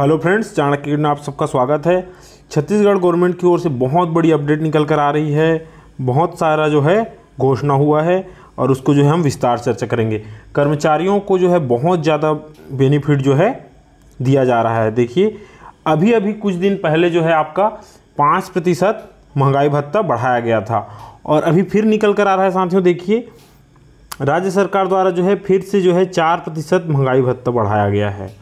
hello friends Chanakya में आप सबका स्वागत है छत्तीसगढ़ गवर्नमेंट की ओर से बहुत बड़ी अपडेट निकल कर आ रही है बहुत सारा जो है घोषणा हुआ है और उसको जो है हम विस्तार चर्चा करेंगे कर्मचारियों को जो है बहुत ज़्यादा बेनिफिट जो है दिया जा रहा है देखिए अभी अभी कुछ दिन पहले जो है आपका पाँच प्रतिशत महंगाई भत्ता बढ़ाया गया था और अभी फिर निकल कर आ रहा है साथियों देखिए राज्य सरकार द्वारा जो है फिर से जो है चार प्रतिशत महंगाई भत्ता बढ़ाया गया है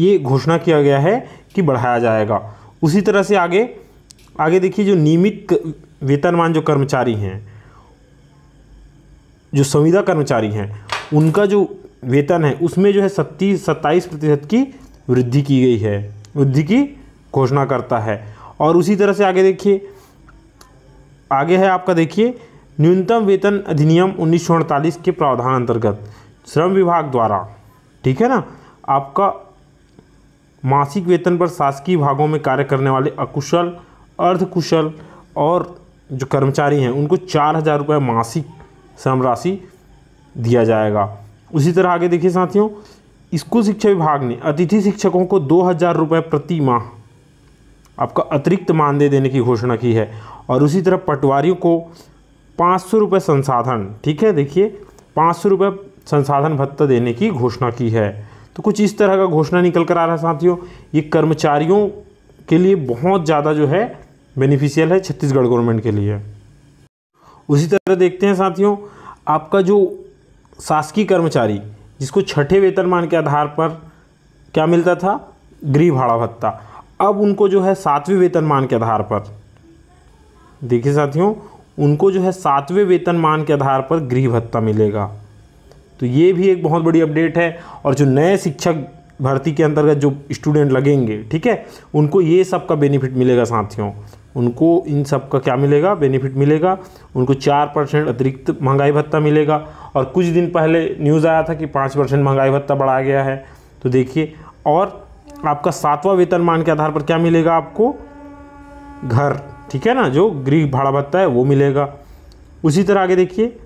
ये घोषणा किया गया है कि बढ़ाया जाएगा उसी तरह से आगे आगे देखिए जो नियमित वेतनमान जो कर्मचारी हैं जो संविदा कर्मचारी हैं उनका जो वेतन है उसमें जो है सत्तीस सत्ताईस प्रतिशत की वृद्धि की गई है वृद्धि की घोषणा करता है और उसी तरह से आगे देखिए आगे है आपका देखिए न्यूनतम वेतन अधिनियम उन्नीस के प्रावधान अंतर्गत श्रम विभाग द्वारा ठीक है ना आपका मासिक वेतन पर शासकीय भागों में कार्य करने वाले अकुशल अर्धकुशल और जो कर्मचारी हैं उनको चार हज़ार रुपये मासिक श्रम राशि दिया जाएगा उसी तरह आगे देखिए साथियों स्कूल शिक्षा विभाग ने अतिथि शिक्षकों को दो हज़ार रुपये प्रति माह आपका अतिरिक्त मानदेय देने की घोषणा की है और उसी तरह पटवारियों को पाँच सौ रुपये संसाधन ठीक है देखिए पाँच सौ रुपये संसाधन भत्ता देने की घोषणा की है तो कुछ इस तरह का घोषणा निकल कर आ रहा है साथियों ये कर्मचारियों के लिए बहुत ज़्यादा जो है बेनिफिशियल है छत्तीसगढ़ गवर्नमेंट के लिए उसी तरह देखते हैं साथियों आपका जो शासकीय कर्मचारी जिसको छठे वेतनमान के आधार पर क्या मिलता था गृह भाड़ा भत्ता अब उनको जो है सातवें वेतनमान के आधार पर देखिए साथियों उनको जो है सातवें वेतनमान के आधार पर गृह भत्ता मिलेगा तो ये भी एक बहुत बड़ी अपडेट है और जो नए शिक्षक भर्ती के अंतर्गत जो स्टूडेंट लगेंगे ठीक है उनको ये सब का बेनिफिट मिलेगा साथियों उनको इन सब का क्या मिलेगा बेनिफिट मिलेगा उनको चार परसेंट अतिरिक्त महंगाई भत्ता मिलेगा और कुछ दिन पहले न्यूज़ आया था कि पाँच परसेंट महंगाई भत्ता बढ़ाया गया है तो देखिए और आपका सातवां वेतनमान के आधार पर क्या मिलेगा आपको घर ठीक है ना जो गृह भाड़ा भत्ता है वो मिलेगा उसी तरह आगे देखिए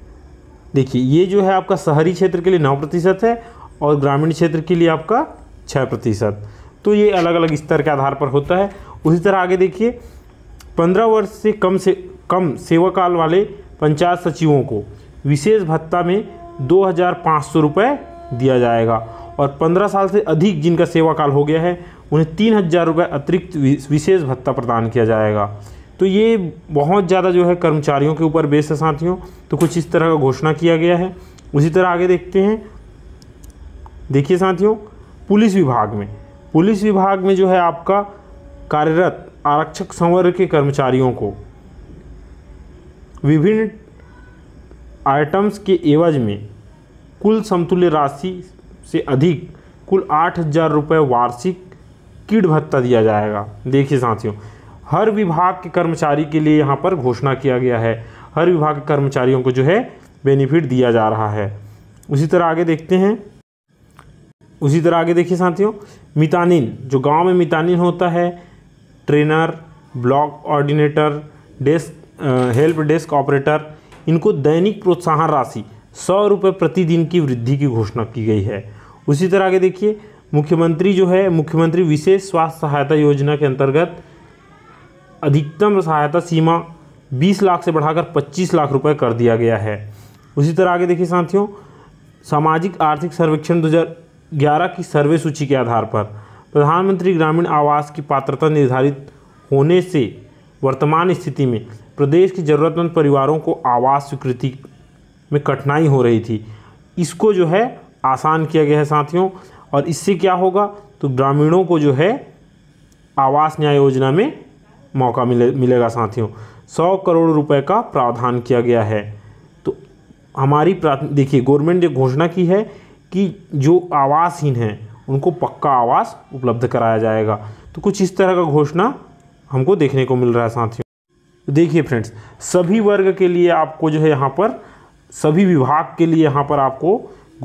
देखिए ये जो है आपका शहरी क्षेत्र के लिए नौ प्रतिशत है और ग्रामीण क्षेत्र के लिए आपका छः प्रतिशत तो ये अलग अलग स्तर के आधार पर होता है उसी तरह आगे देखिए पंद्रह वर्ष से कम से कम सेवाकाल वाले पंचायत सचिवों को विशेष भत्ता में दो हज़ार पाँच सौ रुपये दिया जाएगा और पंद्रह साल से अधिक जिनका सेवाकाल हो गया है उन्हें तीन हज़ार रुपये अतिरिक्त विशेष भत्ता प्रदान किया जाएगा तो ये बहुत ज़्यादा जो है कर्मचारियों के ऊपर बेस है साथियों तो कुछ इस तरह का घोषणा किया गया है उसी तरह आगे देखते हैं देखिए साथियों पुलिस विभाग में पुलिस विभाग में जो है आपका कार्यरत आरक्षक संवर्ग के कर्मचारियों को विभिन्न आइटम्स के एवज में कुल समतुल्य राशि से अधिक कुल आठ हजार रुपये वार्षिक कीट भत्ता दिया जाएगा देखिए साथियों हर विभाग के कर्मचारी के लिए यहाँ पर घोषणा किया गया है हर विभाग के कर्मचारियों को जो है बेनिफिट दिया जा रहा है उसी तरह आगे देखते हैं उसी तरह आगे देखिए साथियों मितानिन जो गांव में मितानिन होता है trainer block coordinator desk help desk operator इनको दैनिक प्रोत्साहन राशि सौ रुपये प्रतिदिन की वृद्धि की घोषणा की गई है उसी तरह आगे देखिए मुख्यमंत्री जो है मुख्यमंत्री विशेष स्वास्थ्य सहायता योजना के अंतर्गत अधिकतम सहायता सीमा 20 लाख से बढ़ाकर 25 लाख रुपए कर दिया गया है उसी तरह आगे देखिए साथियों सामाजिक आर्थिक सर्वेक्षण 2011 की सर्वे सूची के आधार पर प्रधानमंत्री ग्रामीण आवास की पात्रता निर्धारित होने से वर्तमान स्थिति में प्रदेश के ज़रूरतमंद परिवारों को आवास स्वीकृति में कठिनाई हो रही थी इसको जो है आसान किया गया है साथियों और इससे क्या होगा तो ग्रामीणों को जो है आवास न्याय योजना में मौका मिले मिलेगा साथियों सौ करोड़ रुपए का प्रावधान किया गया है तो हमारी देखिए गवर्नमेंट ने घोषणा की है कि जो आवासहीन हैं उनको पक्का आवास उपलब्ध कराया जाएगा तो कुछ इस तरह का घोषणा हमको देखने को मिल रहा है साथियों देखिए फ्रेंड्स सभी वर्ग के लिए आपको जो है यहाँ पर सभी विभाग के लिए यहाँ पर आपको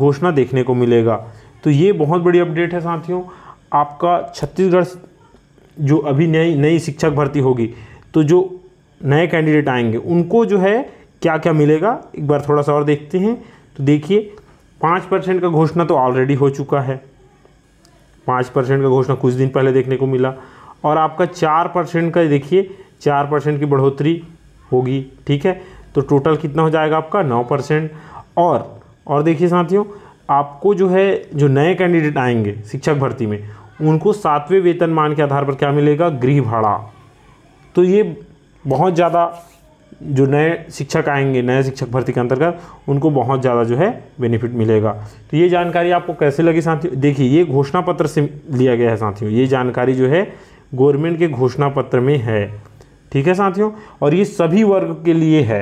घोषणा देखने को मिलेगा तो ये बहुत बड़ी अपडेट है साथियों आपका छत्तीसगढ़ जो अभी नई नई शिक्षक भर्ती होगी तो जो नए कैंडिडेट आएंगे उनको जो है क्या क्या मिलेगा एक बार थोड़ा सा और देखते हैं तो देखिए पाँच परसेंट का घोषणा तो ऑलरेडी हो चुका है पाँच परसेंट का घोषणा कुछ दिन पहले देखने को मिला और आपका चार परसेंट का देखिए चार परसेंट की बढ़ोतरी होगी ठीक है तो टोटल कितना हो जाएगा आपका नौ परसेंट और और देखिए साथियों आपको जो है जो नए कैंडिडेट आएंगे शिक्षक भर्ती में उनको सातवें वेतनमान के आधार पर क्या मिलेगा गृह भाड़ा तो ये बहुत ज़्यादा जो नए शिक्षक आएंगे नए शिक्षक भर्ती के अंतर्गत उनको बहुत ज़्यादा जो है बेनिफिट मिलेगा तो ये जानकारी आपको कैसे लगी साथियों देखिए ये घोषणा पत्र से लिया गया है साथियों ये जानकारी जो है गवर्नमेंट के घोषणा पत्र में है ठीक है साथियों और ये सभी वर्ग के लिए है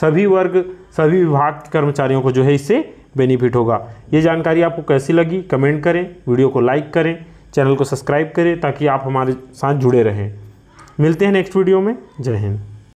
सभी वर्ग सभी विभाग कर्मचारियों को जो है इससे बेनिफिट होगा ये जानकारी आपको कैसी लगी कमेंट करें वीडियो को लाइक करें चैनल को सब्सक्राइब करें ताकि आप हमारे साथ जुड़े रहें मिलते हैं नेक्स्ट वीडियो में जय हिंद